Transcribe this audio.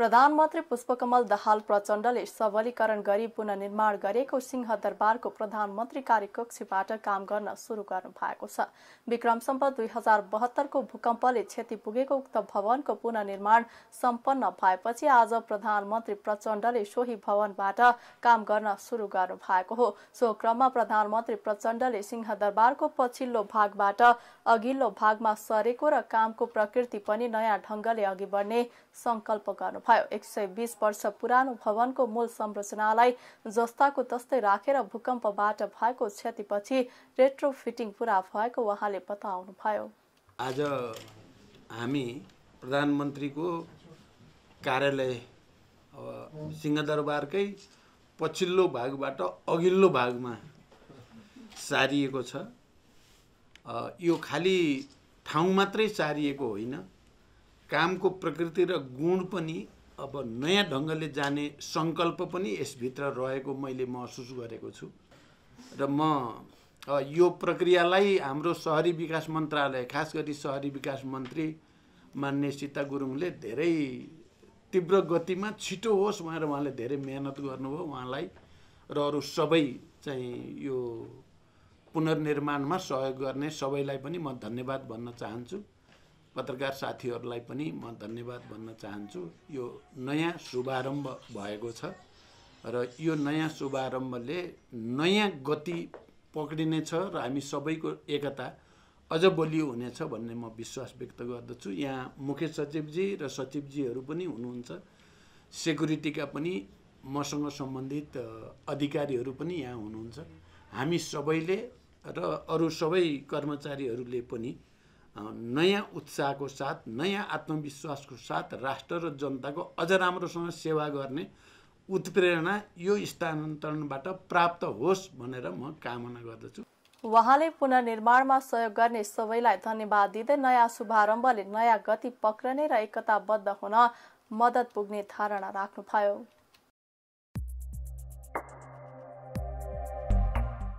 प्रधानमन्त्री पुष्पकमल दहाल प्रचण्डले सबलीकरण गरी पुननिर्माण गरेको सिंहदरबारको प्रधानमन्त्री कार्यकक्षबाट काम गर्न सुरु गर्नु भएको छ विक्रम सम्प दुई हजार बहत्तरको भूकम्पले क्षति पुगेको उक्त भवनको पुननिर्माण सम्पन्न भएपछि आज प्रधानमन्त्री प्रचण्डले सोही भवनबाट काम गर्न सुरु गर्नु भएको हो सो क्रममा प्रधानमन्त्री प्रचण्डले सिंहदरबारको पछिल्लो भागबाट अघिल्लो भागमा सरेको र कामको प्रकृति पनि नयाँ ढङ्गले अघि बढ्ने सङ्कल्प गर्नु भयो एक सय बिस वर्ष पुरानो भवनको मूल संरचनालाई जस्ताको तस्तै राखेर भूकम्पबाट भएको क्षतिपछि रेट्रो फिटिङ पुरा भएको उहाँले बताउनुभयो आज हामी प्रधानमन्त्रीको कार्यालय सिंहदरबारकै पछिल्लो भागबाट अघिल्लो भागमा सारिएको छ यो खालि ठाउँ मात्रै सारिएको होइन कामको प्रकृति र गुण पनि अब नयाँ ढङ्गले जाने सङ्कल्प पनि यसभित्र रहेको मैले महसुस गरेको छु र म यो प्रक्रियालाई हाम्रो सहरी विकास मन्त्रालय खास गरी सहरी विकास मन्त्री मान्ने सीता गुरुङले धेरै तीव्र गतिमा छिटो होस् भनेर उहाँले धेरै मेहनत गर्नुभयो उहाँलाई र अरू सबै चाहिँ यो पुनर्निर्माणमा सहयोग गर्ने सबैलाई पनि म धन्यवाद भन्न चाहन्छु पत्रकार साथीहरूलाई पनि म धन्यवाद भन्न चाहन्छु यो नयाँ शुभारम्भ भएको छ र यो नयाँ शुभारम्भले नयाँ गति पक्रिनेछ र हामी सबैको एकता अझ बलियो हुनेछ भन्ने म विश्वास व्यक्त गर्दछु यहाँ मुख्य सचिवजी र सचिवजीहरू पनि हुनुहुन्छ सेक्युरिटीका पनि मसँग सम्बन्धित अधिकारीहरू पनि यहाँ हुनुहुन्छ हामी सबैले र अरू सबै कर्मचारीहरूले पनि नयाँ उत्साहको साथ नयाँ आत्मविश्वासको साथ राष्ट्र र जनताको अझ राम्रोसँग सेवा गर्ने उत्प्रेरणा यो स्थानान्तरणबाट प्राप्त होस् भनेर म कामना गर्दछु उहाँले पुनर्निर्माणमा सहयोग गर्ने सबैलाई धन्यवाद दिँदै नयाँ शुभारम्भले नयाँ गति पक्रने र एकताबद्ध हुन मद्दत पुग्ने धारणा राख्नुभयो